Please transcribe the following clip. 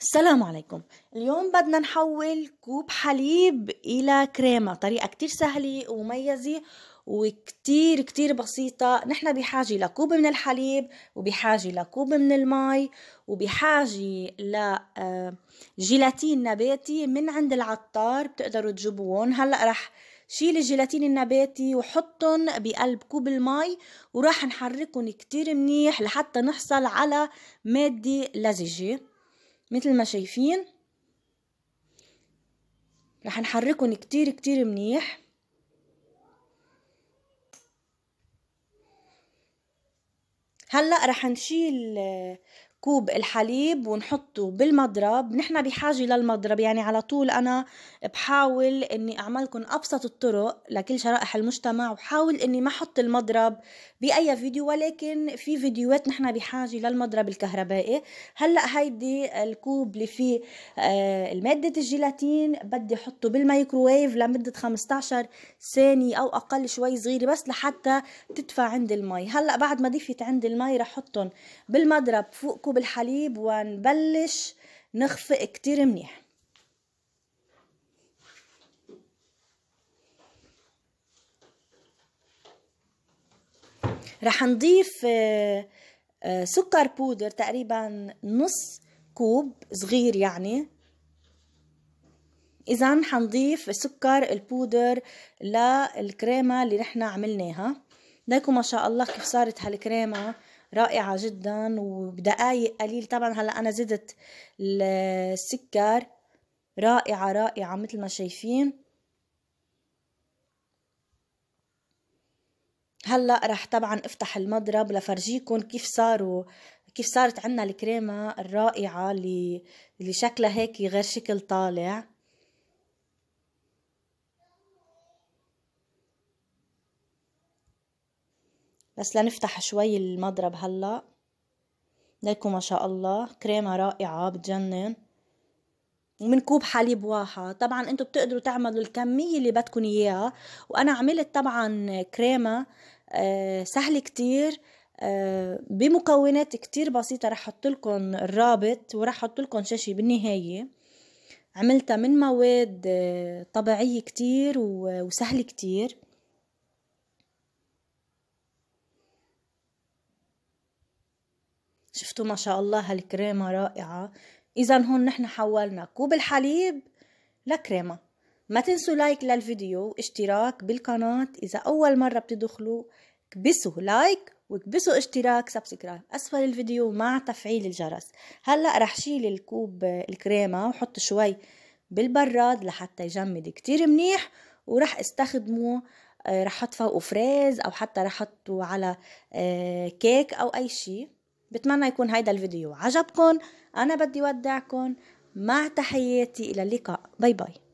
السلام عليكم اليوم بدنا نحول كوب حليب إلى كريمة طريقة كتير سهلة ومميزة وكتير كتير بسيطة نحن بحاجة لكوب من الحليب وبحاجة لكوب من الماء وبحاجة لجيلاتين آه، نباتي من عند العطار بتقدروا تجيبوهم هلأ رح شيل الجيلاتين النباتي وحطهم بقلب كوب الماء وراح نحركهم كتير منيح لحتى نحصل على مادة لزجة مثل ما شايفين رح نحركن كتير كتير منيح هلا رح نشيل كوب الحليب ونحطه بالمضرب نحن بحاجة للمضرب يعني على طول أنا بحاول أني أعملكم أبسط الطرق لكل شرائح المجتمع وحاول أني ما أحط المضرب بأي فيديو ولكن في فيديوهات نحن بحاجة للمضرب الكهربائي هلأ هيدي الكوب اللي فيه آه، مادة الجيلاتين بدي أحطه بالميكروويف لمدة 15 ثانية أو أقل شوي صغيرة بس لحتى تدفع عند المي هلأ بعد ما دفيت عند المي رح أحطهم بالمضرب فوق كوب الحليب ونبلش نخفق كتير منيح رح نضيف آه، آه، سكر بودر تقريبا نص كوب صغير يعني اذا حنضيف سكر البودر للكريمه اللي نحن عملناها ليكم ما شاء الله كيف صارت هالكريمه رائعة جدا وبدقايق قليل طبعا هلا أنا زدت السكر رائعة رائعة مثل ما شايفين هلا رح طبعا افتح المضرب لفرجيكم كيف صاروا كيف صارت عنا الكريمة الرائعة اللي شكلها هيك غير شكل طالع بس لنفتح شوي المضرب هلأ لكم ما شاء الله كريمة رائعة بتجنن ومن كوب حليب واحد طبعا انتو بتقدروا تعملوا الكمية اللي بدكم اياها وانا عملت طبعا كريمة آه سهل كتير آه، بمكونات كتير بسيطة رح احط لكم الرابط ورح احط لكم شاشة بالنهاية عملتها من مواد آه، طبيعية كتير وسهل كتير شفتوا ما شاء الله هالكريمة رائعة إذا هون نحن حولنا كوب الحليب لكريمة ما تنسوا لايك للفيديو واشتراك بالقناة إذا أول مرة بتدخلوا كبسوا لايك وكبسوا اشتراك سبسكرايب أسفل الفيديو مع تفعيل الجرس هلأ رح شيل الكوب الكريمة وحط شوي بالبراد لحتى يجمد كتير منيح ورح استخدمه آه، رح احط فوقه فريز او حتى رح احطه على آه، كيك او اي شيء بتمنى يكون هيدا الفيديو عجبكم أنا بدي ودعكم مع تحياتي إلى اللقاء باي باي